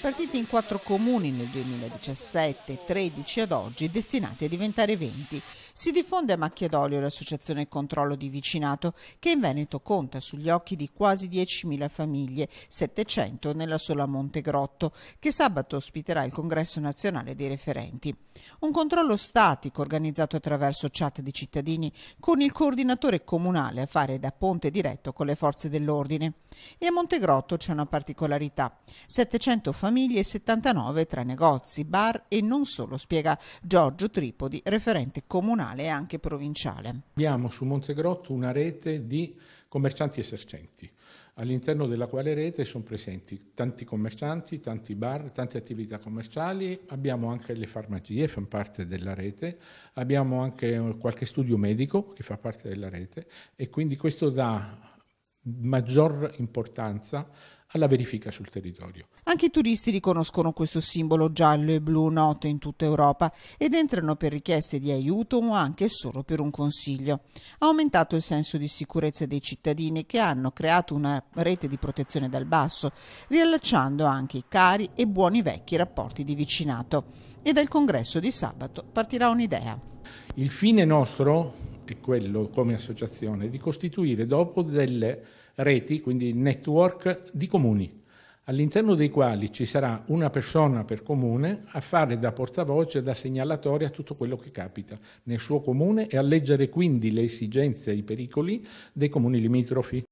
Partiti in quattro comuni nel 2017, 13 ad oggi, destinati a diventare 20. Si diffonde a macchia d'olio l'associazione Controllo di Vicinato, che in Veneto conta sugli occhi di quasi 10.000 famiglie, 700 nella sola Montegrotto, che sabato ospiterà il congresso nazionale dei referenti. Un controllo statico organizzato attraverso chat di cittadini, con il coordinatore comunale a fare da ponte diretto con le forze dell'ordine. E a Montegrotto c'è una particolarità. 700 famiglie e 79 tra negozi, bar e non solo, spiega Giorgio Tripodi, referente comunale e anche provinciale. Abbiamo su Montegrotto una rete di commercianti esercenti all'interno della quale rete sono presenti tanti commercianti, tanti bar, tante attività commerciali, abbiamo anche le farmacie, fanno parte della rete, abbiamo anche qualche studio medico che fa parte della rete e quindi questo dà maggior importanza alla verifica sul territorio. Anche i turisti riconoscono questo simbolo giallo e blu noto in tutta Europa ed entrano per richieste di aiuto o anche solo per un consiglio. Ha aumentato il senso di sicurezza dei cittadini che hanno creato una rete di protezione dal basso, riallacciando anche i cari e buoni vecchi rapporti di vicinato. E dal congresso di sabato partirà un'idea. Il fine nostro e quello come associazione di costituire dopo delle reti, quindi network di comuni, all'interno dei quali ci sarà una persona per comune a fare da portavoce, da segnalatore a tutto quello che capita nel suo comune e a leggere quindi le esigenze e i pericoli dei comuni limitrofi.